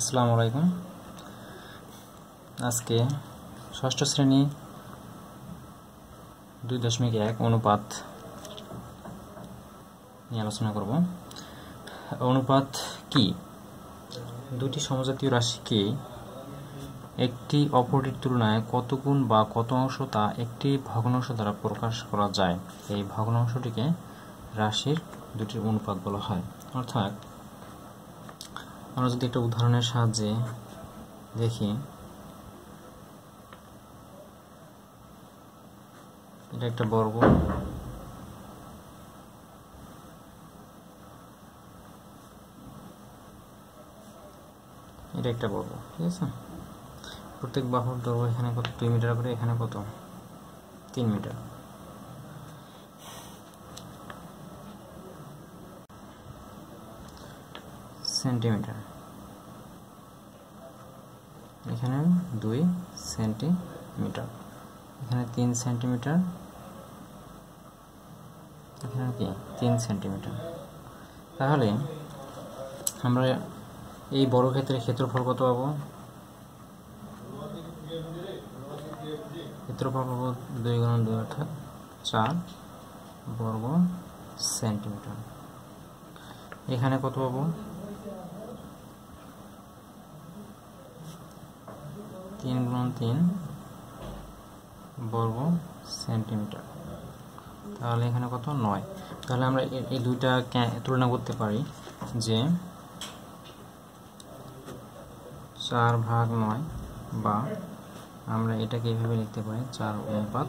আসসালামু আলাইকুম আজকে ষষ্ঠ শ্রেণী দুই দশমিক এক অনুপাত নিয়ে আলোচনা করব অনুপাত কি দুটি সমজাতীয় রাশিকে একটি অপরটির তুলনায় কত গুণ বা কত অংশ তা একটি ভগ্নাংশ দ্বারা প্রকাশ করা যায় এই ভগ্নাংশটিকে রাশির দুটির অনুপাত বলা হয় অর্থাৎ আমরা যদি একটা উদাহরণের সাহায্যে দেখি এটা একটা বর্গ এটা একটা বর্গ ঠিক আছে প্রত্যেক বাহুর দৈর্ঘ্য এখানে কত দুই মিটার করে এখানে কত তিন মিটার সেন্টিমিটার এখানে দুই সেন্টিমিটার এখানে তিন সেন্টিমিটার এখানে কি তিন সেন্টিমিটার তাহলে আমরা এই বড় ক্ষেত্রের ক্ষেত্রফল কত পাবো ক্ষেত্রফল পাবো দুই গুণ দুই অর্থাৎ চার বর্গ সেন্টিমিটার এখানে কত পাবো তিন গুণ তিন বর্গ সেন্টিমিটার তাহলে এখানে কত নয় তাহলে আমরা এই দুইটা তুলনা করতে পারি যে চার ভাগ নয় বা আমরা এটাকে এভাবে লিখতে পারি চার অনুপাত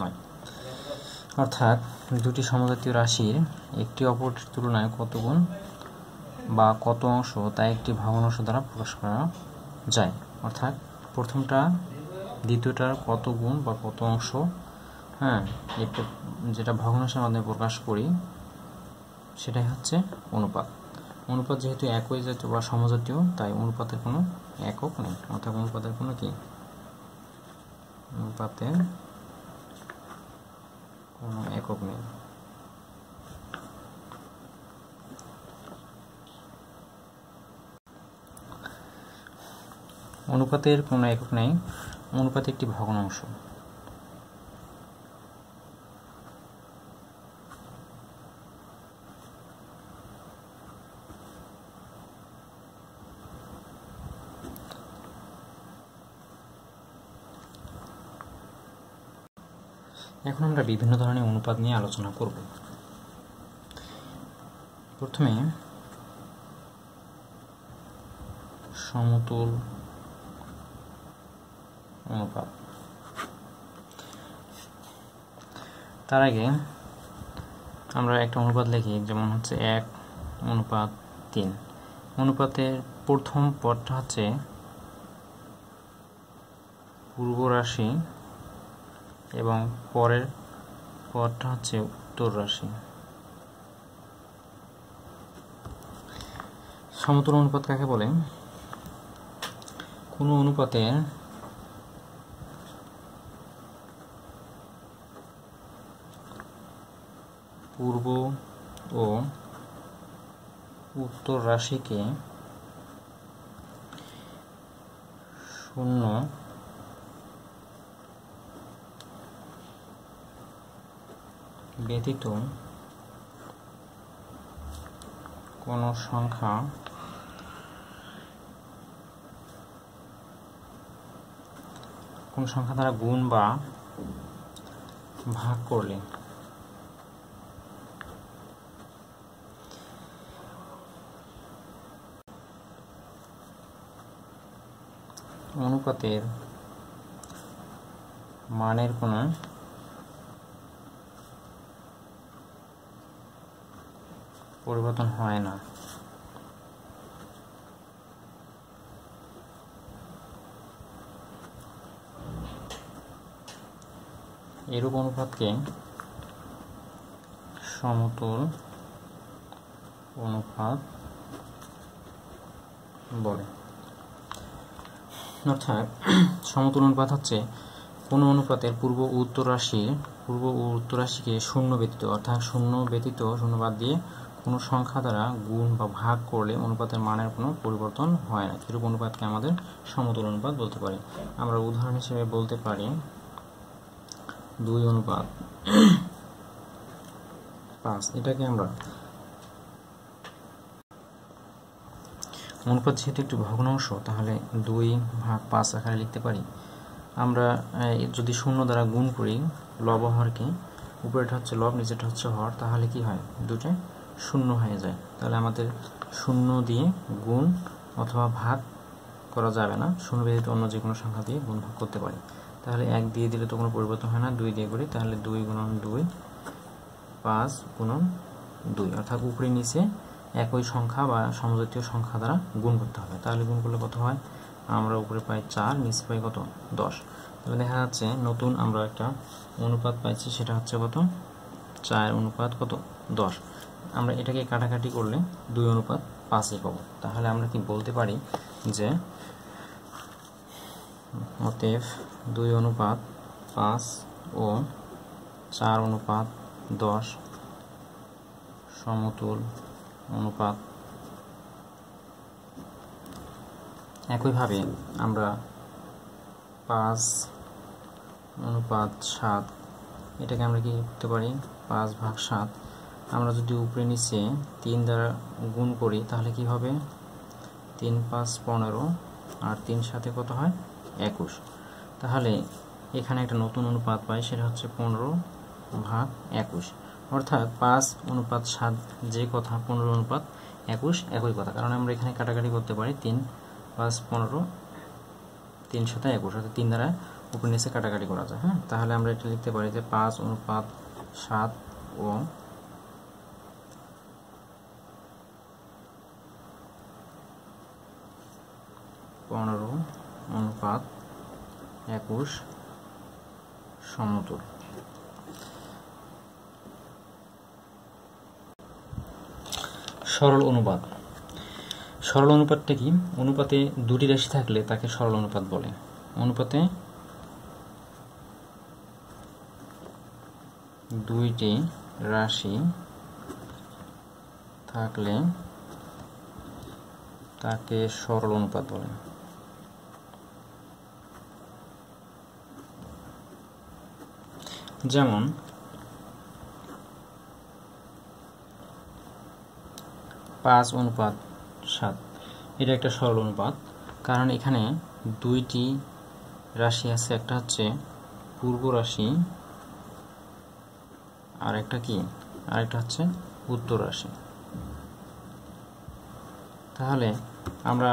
নয় অর্থাৎ দুটি সমজাতীয় রাশির একটি অপরটির তুলনায় কত গুণ বা কত অংশ তা একটি অংশ দ্বারা প্রকাশ করা যায় অর্থাৎ প্রথমটা দ্বিতীয়টার কত গুণ বা কত অংশ হ্যাঁ একটা যেটা ভগ্নাংশের মাধ্যমে প্রকাশ করি সেটাই হচ্ছে অনুপাত অনুপাত যেহেতু একই জাতীয় বা সমজাতীয় তাই অনুপাতের কোনো একক নেই অর্থাৎ অনুপাতের কোনো কি অনুপাতের কোনো একক নেই অনুপাতের কোনো একক নেই অনুপাত একটি ভগ্নাংশ এখন আমরা বিভিন্ন ধরনের অনুপাত নিয়ে আলোচনা করব প্রথমে সমতল অনুপাত তার আগে আমরা একটা অনুপাত লিখি যেমন হচ্ছে এক অনুপাত তিন অনুপাতের প্রথম পদটা হচ্ছে পূর্ব রাশি এবং পরের পদটা হচ্ছে উত্তর রাশি সমতল অনুপাত কাকে বলে কোনো অনুপাতের পূর্ব ও উত্তর রাশিকে শূন্য ব্যতীত কোনো সংখ্যা কোন সংখ্যা দ্বারা গুণ বা ভাগ করলে অনুপাতের মানের কোনো পরিবর্তন হয় না এরূপ অনুপাতকে সমতল অনুপাত বলে অর্থাৎ সমতুলন পাত হচ্ছে কোনো অনুপাতের পূর্ব উত্তর রাশি পূর্ব ও উত্তর রাশিকে শূন্য ব্যতীত অর্থাৎ শূন্য ব্যতীত শূন্যবাদ দিয়ে কোনো সংখ্যা দ্বারা গুণ বা ভাগ করলে অনুপাতের মানের কোনো পরিবর্তন হয় না এরূপ অনুপাতকে আমাদের সমতুল অনুপাত বলতে পারি আমরা উদাহরণ হিসেবে বলতে পারি দুই অনুপাত পাঁচ এটাকে আমরা অনুপাত পদ যেহেতু একটি ভগ্নাংশ তাহলে দুই ভাগ পাঁচ আকারে লিখতে পারি আমরা যদি শূন্য দ্বারা গুণ করি লব হরকে উপরেটা হচ্ছে লব নিচেটা হচ্ছে হর তাহলে কি হয় দুটো শূন্য হয়ে যায় তাহলে আমাদের শূন্য দিয়ে গুণ অথবা ভাগ করা যাবে না শূন্য ব্যতীত অন্য যে কোনো সংখ্যা দিয়ে গুণ ভাগ করতে পারি তাহলে এক দিয়ে দিলে তো কোনো পরিবর্তন হয় না দুই দিয়ে করি তাহলে দুই গুণন দুই পাঁচ গুণন দুই অর্থাৎ উপরে নিচে একই সংখ্যা বা সমজাতীয় সংখ্যা দ্বারা গুণ করতে হবে তাহলে গুণ করলে কত হয় আমরা উপরে পাই চার নিচে পাই কত দশ তাহলে দেখা যাচ্ছে নতুন আমরা একটা অনুপাত পাইছি সেটা হচ্ছে কত চার অনুপাত কত দশ আমরা এটাকে কাটাকাটি করলে দুই অনুপাত পাঁচই পাবো তাহলে আমরা কি বলতে পারি যে অতএব দুই অনুপাত পাঁচ ও চার অনুপাত দশ সমতুল অনুপাত একইভাবে আমরা পাঁচ অনুপাত সাত এটাকে আমরা কি করতে পারি পাঁচ ভাগ সাত আমরা যদি উপরে নিচে তিন দ্বারা গুণ করি তাহলে কি হবে তিন পাঁচ পনেরো আর তিন সাথে কত হয় একুশ তাহলে এখানে একটা নতুন অনুপাত পাই সেটা হচ্ছে পনেরো ভাগ একুশ অর্থাৎ পাঁচ অনুপাত সাত যে কথা পনেরো অনুপাত একুশ একই কথা কারণ আমরা এখানে কাটাকাটি করতে পারি তিন পাঁচ পনেরো তিন সাথে একুশ অর্থাৎ তিন দ্বারা উপর কাটাকাটি করা যায় হ্যাঁ তাহলে আমরা এটা লিখতে পারি যে পাঁচ অনুপাত সাত ও পনেরো অনুপাত একুশ সমতুল সরল অনুপাত সরল অনুপাতটা কি অনুপাতে দুটি রাশি থাকলে তাকে সরল অনুপাত বলে অনুপাতে দুইটি রাশি থাকলে তাকে সরল অনুপাত বলে যেমন পাঁচ অনুপাত সাত এটা একটা সরল অনুপাত কারণ এখানে দুইটি রাশি আছে একটা হচ্ছে পূর্ব রাশি আর একটা কি আর একটা হচ্ছে উত্তর রাশি তাহলে আমরা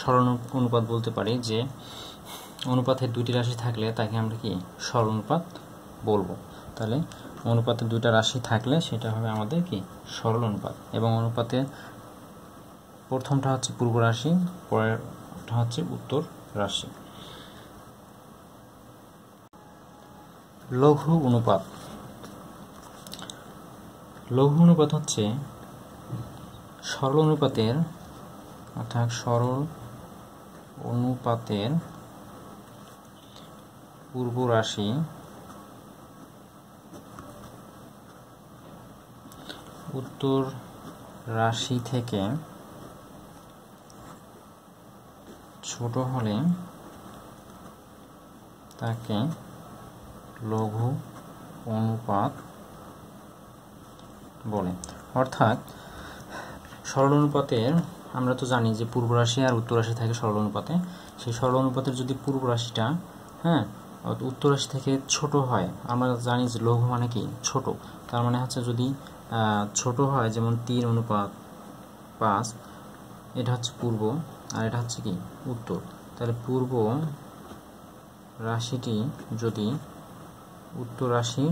সরল অনুপাত বলতে পারি যে অনুপাতের দুটি রাশি থাকলে তাকে আমরা কি সরল অনুপাত বলবো তাহলে অনুপাতে দুইটা রাশি থাকলে সেটা হবে আমাদের কি সরল অনুপাত এবং অনুপাতে প্রথমটা হচ্ছে পূর্ব রাশি পরেরটা হচ্ছে উত্তর রাশি লঘু অনুপাত লঘু অনুপাত হচ্ছে সরল অনুপাতের অর্থাৎ সরল অনুপাতের পূর্ব রাশি উত্তর রাশি থেকে ছোট হলে তাকে লঘু অনুপাত বলে অর্থাৎ সরল অনুপাতের আমরা তো জানি যে পূর্ব রাশি আর উত্তর রাশি থাকে সরল অনুপাতে সেই সরল অনুপাতের যদি পূর্ব রাশিটা হ্যাঁ উত্তর রাশি থেকে ছোট হয় আমরা জানি যে লঘু মানে কি ছোট তার মানে হচ্ছে যদি ছোট হয় যেমন তিন অনুপাত পাঁচ এটা হচ্ছে পূর্ব আর এটা হচ্ছে কি উত্তর তাহলে পূর্ব রাশিটি যদি উত্তর রাশি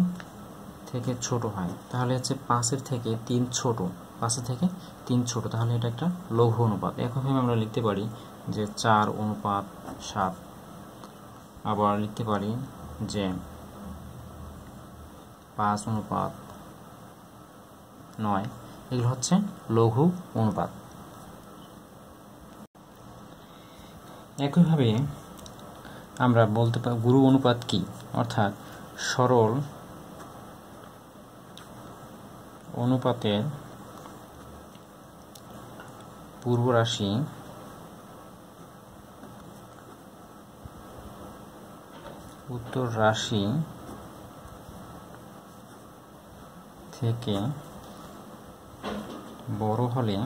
থেকে ছোট হয় তাহলে হচ্ছে পাঁচের থেকে তিন ছোট পাঁচের থেকে তিন ছোট তাহলে এটা একটা লঘু অনুপাত একভাবে আমরা লিখতে পারি যে চার অনুপাত সাত আবার লিখতে পারি যে পাঁচ অনুপাত নয় এগুলো হচ্ছে লঘু অনুপাত একইভাবে আমরা বলতে পারি গুরু অনুপাত কি অর্থাৎ সরল অনুপাতের পূর্বরাশি উত্তর রাশি থেকে বড় হলে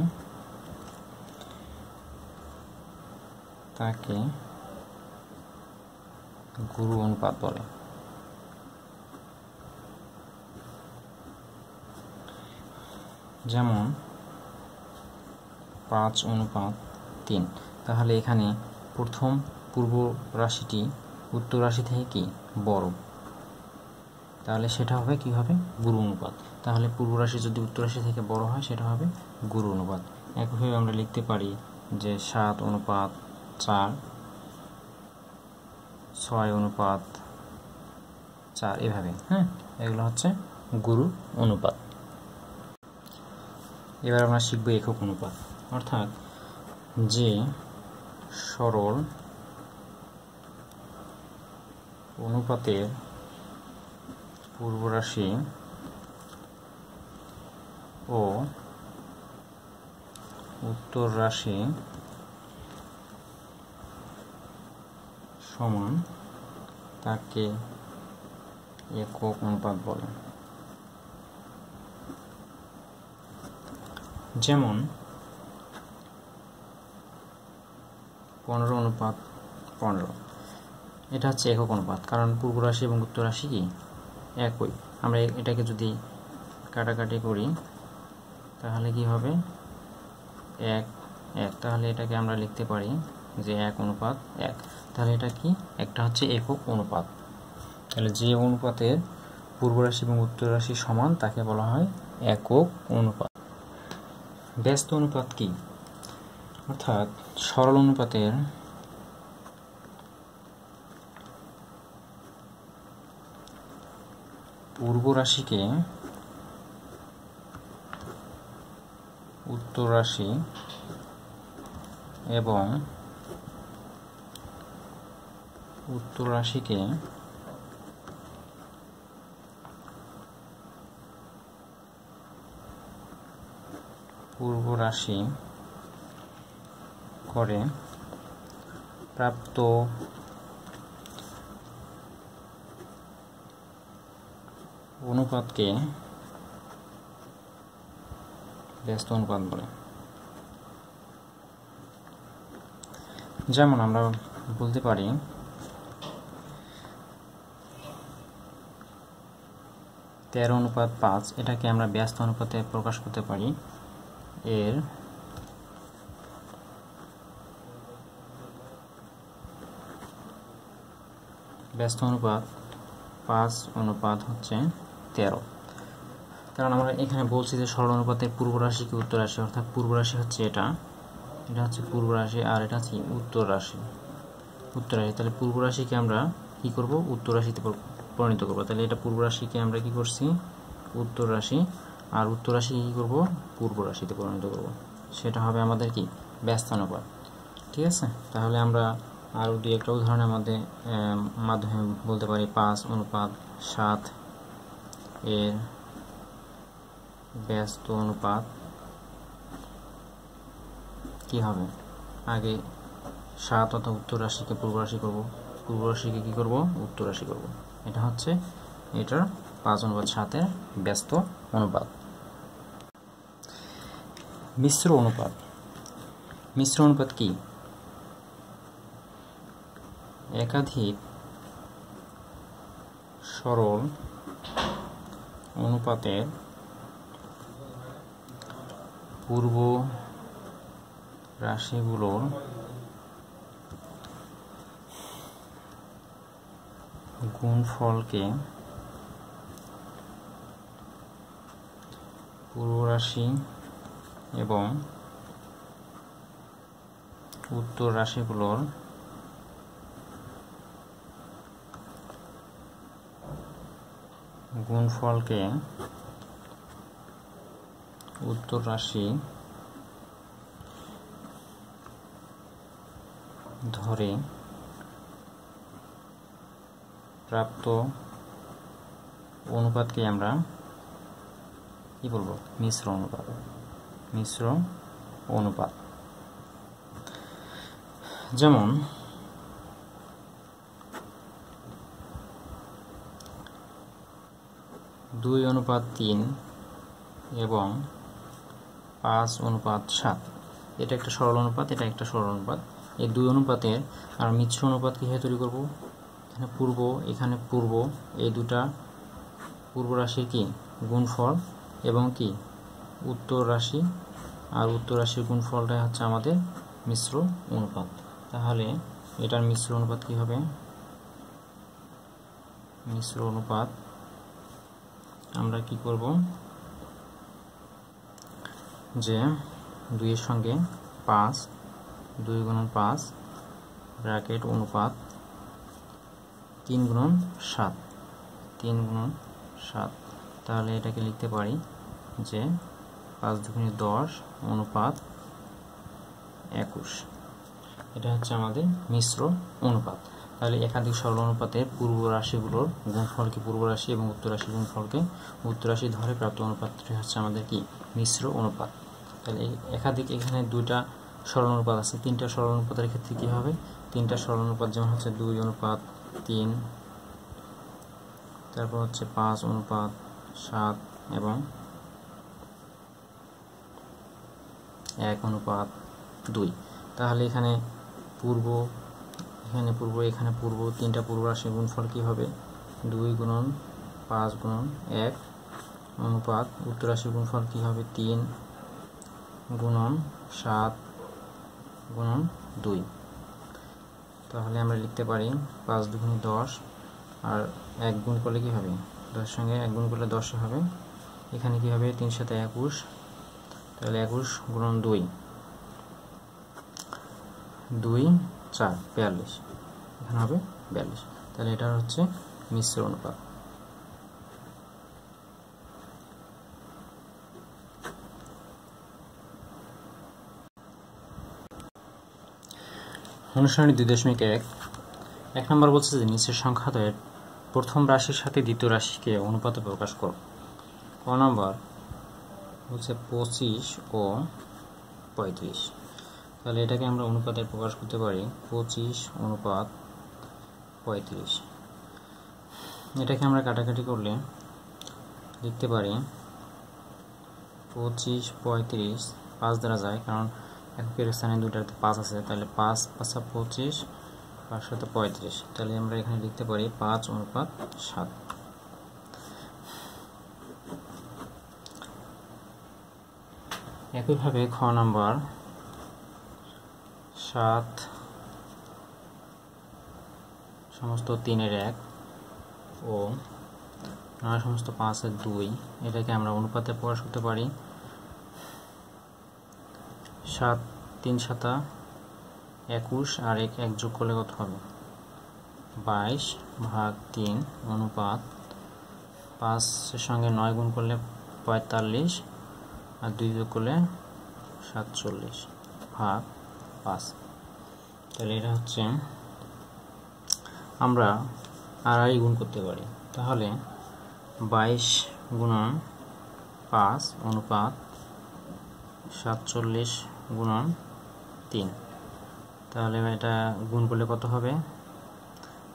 তাকে গুরু অনুপাত বলে যেমন পাঁচ অনুপাত তিন তাহলে এখানে প্রথম পূর্ব রাশিটি উত্তর রাশি থেকে কি বড় তাহলে সেটা হবে কি হবে গুরু অনুপাত তাহলে পূর্ব রাশি যদি উত্তর রাশি থেকে বড় হয় সেটা হবে গুরু অনুপাত একইভাবে আমরা লিখতে পারি যে সাত অনুপাত মাত্রা ছয় অনুপাত চার এভাবে হ্যাঁ এগুলো হচ্ছে গুরু অনুপাত এবার আমরা শিখবো একক অনুপাত অর্থাৎ যে সরল অনুপাতের পূর্বরাশি ও উত্তর রাশি সমান তাকে একক অনুপাত বলে যেমন পনেরো অনুপাত পনেরো এটা হচ্ছে একক অনুপাত কারণ পূর্ব রাশি এবং উত্তর রাশি কি একই আমরা এটাকে যদি কাটাকাটি করি তাহলে কি হবে এক এক তাহলে এটাকে আমরা লিখতে পারি যে এক অনুপাত এক তাহলে এটা কি একটা হচ্ছে একক অনুপাত তাহলে যে অনুপাতের পূর্বরাশি এবং উত্তর রাশি সমান তাকে বলা হয় একক অনুপাত ব্যস্ত অনুপাত কি অর্থাৎ সরল অনুপাতের পূর্ব রাশিকে উত্তর রাশি এবং উত্তর রাশিকে পূর্ব রাশি করে প্রাপ্ত অনুপাতকে ব্যস্ত অনুপাত বলে যেমন আমরা বলতে পারি তেরো অনুপাত পাঁচ এটাকে আমরা ব্যস্ত অনুপাতে প্রকাশ করতে পারি এর ব্যস্ত অনুপাত পাঁচ অনুপাত হচ্ছে তেরো কারণ আমরা এখানে বলছি যে সরল অনুপাতের পূর্ব রাশিকে উত্তর রাশি অর্থাৎ পূর্ব রাশি হচ্ছে এটা এটা হচ্ছে পূর্ব রাশি আর এটা হচ্ছে উত্তর রাশি উত্তর রাশি তাহলে পূর্ব রাশিকে আমরা কি করব উত্তর রাশিতে পরিণত করবো তাহলে এটা পূর্ব রাশিকে আমরা কি করছি উত্তর রাশি আর উত্তর রাশি কী করবো পূর্ব রাশিতে পরিণত করব সেটা হবে আমাদের কি ব্যস্তানুপাত ঠিক আছে তাহলে আমরা আরও দু একটা উদাহরণের আমাদের মাধ্যমে বলতে পারি পাঁচ অনুপাত সাত এর ব্যস্ত অনুপাত কি হবে আগে সাত অথবা উত্তর রাশিকে পূর্ব রাশি করবো পূর্ব রাশিকে কী করবো উত্তর রাশি করবো এটা হচ্ছে এটার পাঁচ অনুপাত সাতের ব্যস্ত অনুপাত মিশ্র অনুপাত মিশ্র অনুপাত কি একাধিক সরল অনুপাতের পূর্ব রাশিগুলোর কোন ফলকে পূর্বরাশি এবং উত্তর রাশিগুলোর গুণফলকে উত্তর রাশি ধরে প্রাপ্ত অনুপাতকে আমরা কি বলবো মিশ্র অনুপাত মিশ্র অনুপাত যেমন দুই অনুপাত তিন এবং পাঁচ অনুপাত সাত এটা একটা সরল অনুপাত এটা একটা সরল অনুপাত এই দুই অনুপাতের আর মিশ্র অনুপাত কীভাবে তৈরি করবো এখানে পূর্ব এখানে পূর্ব এই দুটা পূর্ব রাশির কি গুণফল এবং কি উত্তর রাশি আর উত্তর রাশির গুণফলটা হচ্ছে আমাদের মিশ্র অনুপাত তাহলে এটার মিশ্র অনুপাত কী হবে মিশ্র অনুপাত আমরা কি করব যে দুইয়ের সঙ্গে পাঁচ দুই গুণন পাঁচ ব্র্যাকেট অনুপাত তিন গুণন সাত তিন গুণন সাত তাহলে এটাকে লিখতে পারি যে পাঁচ দুগুণে দশ অনুপাত একুশ এটা হচ্ছে আমাদের মিশ্র অনুপাত তাহলে একাধিক সরল অনুপাতের পূর্ব রাশিগুলোর গুণফলকে পূর্ব রাশি এবং উত্তর রাশি গুণফলকে উত্তর রাশি ধরে প্রাপ্ত অনুপাতটি হচ্ছে আমাদের কি মিশ্র অনুপাত তাহলে একাধিক এখানে দুইটা সরল অনুপাত আছে তিনটা সরল অনুপাতের ক্ষেত্রে কী হবে তিনটা সরল অনুপাত যেমন হচ্ছে দুই অনুপাত তিন তারপর হচ্ছে পাঁচ অনুপাত সাত এবং এক অনুপাত দুই তাহলে এখানে পূর্ব এখানে পূর্ব এখানে পূর্ব তিনটা পূর্ব রাশির গুণফল কী হবে দুই গুণন পাঁচ গুণন এক অনুপাত উত্তর রাশির গুণফল কী হবে তিন গুণন সাত গুণন দুই তাহলে আমরা লিখতে পারি পাঁচ দুগুণ দশ আর এক গুণ করলে কী হবে দশের সঙ্গে এক গুণ করলে দশে হবে এখানে কী হবে তিন সাথে একুশ তাহলে একুশ গুণ দুই দুই চার বিয়াল্লিশ এখানে হবে বিয়াল্লিশ তাহলে এটা হচ্ছে মিশ্র অনুপাত অনুসরণী দুই দশমিক এক এক নম্বর বলছে যে নিচের সংখ্যাদের প্রথম রাশির সাথে দ্বিতীয় রাশিকে অনুপাতে প্রকাশ কর ক নম্বর বলছে পঁচিশ ও পঁয়ত্রিশ তাহলে এটাকে আমরা অনুপাতে প্রকাশ করতে পারি পঁচিশ অনুপাত পঁয়ত্রিশ এটাকে আমরা কাটাকাটি করলে লিখতে পারি পঁচিশ পঁয়ত্রিশ পাঁচ দ্বারা যায় কারণ একের স্থানে দুটাতে পাঁচ আছে তাহলে পাঁচ পাঁচা পঁচিশ পাঁচশত পঁয়ত্রিশ তাহলে আমরা এখানে লিখতে পারি পাঁচ অনুপাত সাত একইভাবে খ নম্বর সাত সমস্ত তিনের এক ও নয় সমস্ত পাঁচের দুই এটাকে আমরা অনুপাতে প্রকাশ করতে পারি সাত তিন সাতা একুশ আর এক এক যোগ করলে কত হবে বাইশ ভাগ তিন অনুপাত পাঁচের সঙ্গে নয় গুণ করলে পঁয়তাল্লিশ আর দুই যোগ করলে সাতচল্লিশ ভাগ পাঁচ তাহলে এটা হচ্ছে আমরা আড়াই গুণ করতে পারি তাহলে বাইশ গুণন পাঁচ অনুপাত সাতচল্লিশ গুণন তিন তাহলে এটা গুণ করলে কত হবে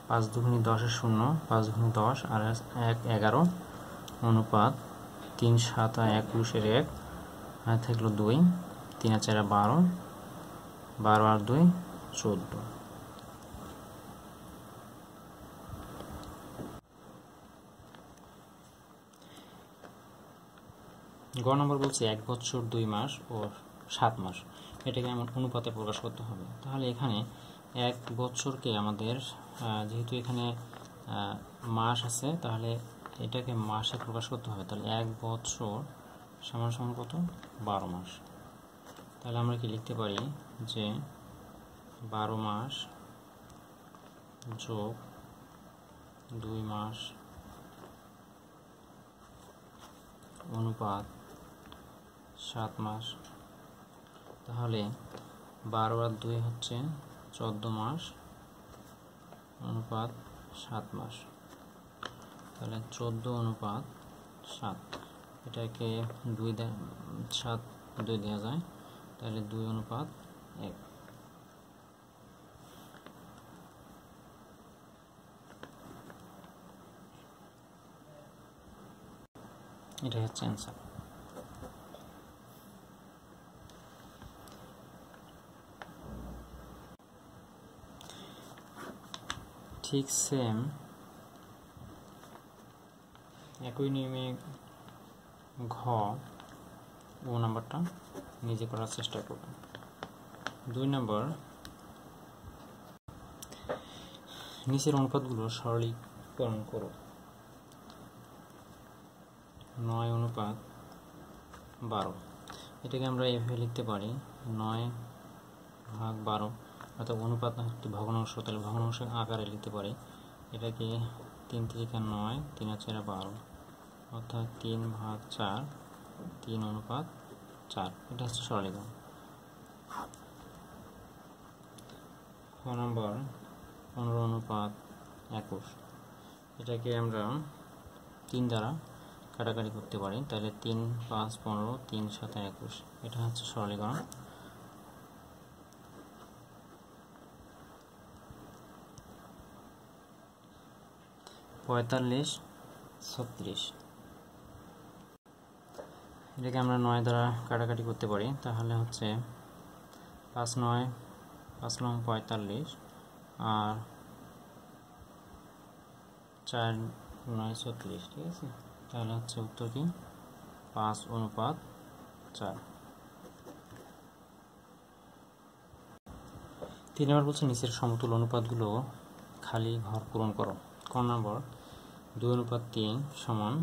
পাঁচ দুগুণি দশের শূন্য পাঁচ দুগুণি দশ আর এক এগারো অনুপাত তিন সাত একুশের এক আর থাকলো দুই তিন আর চার বারো বারো আর দুই চোদ্দো গ নম্বর বলছি এক বছর দুই মাস ও সাত মাস এটাকে আমার অনুপাতে প্রকাশ করতে হবে তাহলে এখানে এক বছরকে আমাদের যেহেতু এখানে মাস আছে তাহলে এটাকে মাসে প্রকাশ করতে হবে তাহলে এক বছর সমান সমান কত বারো মাস তাহলে আমরা কি লিখতে পারি যে বারো মাস যোগ দুই মাস অনুপাত সাত মাস তাহলে বারো আর দুই হচ্ছে চোদ্দো মাস অনুপাত সাত মাস তাহলে চোদ্দো অনুপাত সাত এটাকে দুই সাত দুই দেওয়া যায় তাহলে দুই অনুপাত এক এটা হচ্ছে অ্যান্সার ঠিক সেম একই নিয়মে ঘ ও নাম্বারটা নিজে করার চেষ্টা করব দুই নম্বর নিচের অনুপাতগুলো সরলীকরণ করো নয় অনুপাত বারো এটাকে আমরা এভাবে লিখতে পারি নয় ভাগ বারো অর্থাৎ অনুপাত একটি ভগ্নাংশ তাহলে ভগ্নাংশ আকারে নিতে পারি এটাকে তিন থেকে নয় তিন আর চারে বারো অর্থাৎ তিন ভাগ চার তিন অনুপাত চার এটা হচ্ছে সরলীকরণ ছ নম্বর পনেরো অনুপাত একুশ এটাকে আমরা তিন দ্বারা কাটাকাটি করতে পারি তাহলে তিন পাঁচ পনেরো তিন সাথে একুশ এটা হচ্ছে সরলীকরণ পঁয়তাল্লিশ ছত্রিশ এটাকে আমরা নয় দ্বারা কাটাকাটি করতে পারি তাহলে হচ্ছে পাঁচ নয় পাঁচ নং পঁয়তাল্লিশ আর চার নয় ছত্রিশ ঠিক আছে তাহলে হচ্ছে উত্তর কি পাঁচ অনুপাত চার তিন নম্বর বলছে নিচের সমতুল অনুপাতগুলো খালি ঘর পূরণ করো নম্বর দুই অনুপাত তিন সমান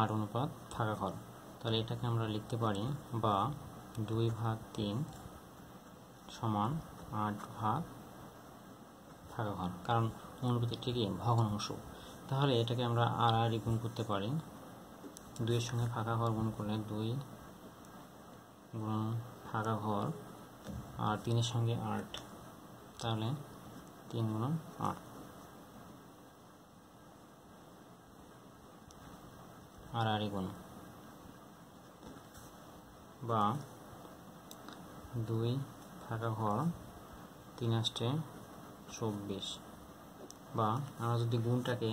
আট অনুপাত থাকা ঘর তাহলে এটাকে আমরা লিখতে পারি বা দুই ভাগ তিন সমান আট ভাগ থাকা ঘর কারণ অনুপাতিটি ভগ্ন অংশ তাহলে এটাকে আমরা আর আর গুণ করতে পারি দুইয়ের সঙ্গে ফাঁকা ঘর গুণ করলে দুই গুণ ফাঁকা ঘর আর তিনের সঙ্গে আট তাহলে তিন গুণ আট আড়াআড়ি গুণ বা দুই ফাঁকা ঘর তিন আষ্টে চব্বিশ বা আমরা যদি গুণটাকে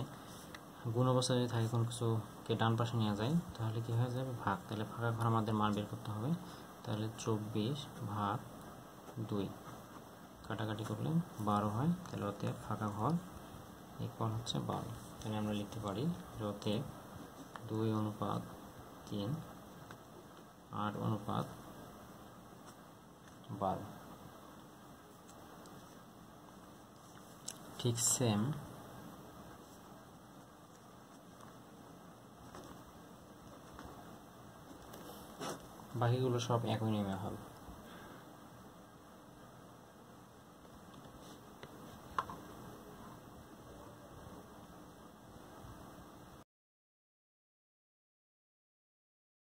গুণ অবস্থায় যদি থাকে কোনো কিছুকে ডান পাশে নিয়ে যায় তাহলে কী হয়ে যাবে ভাগ তাহলে ফাঁকা ঘর আমাদের মাল বের করতে হবে তাহলে চব্বিশ ভাগ দুই কাটাকাটি করলে বারো হয় তাহলে অতএব ফাঁকা ঘর ইকুয়াল হচ্ছে বারো তাহলে আমরা লিখতে পারি অতএব দুই অনুপাত তিন আট অনুপাত বারো ঠিক সেম বাকিগুলো সব একই নিয়মে হবে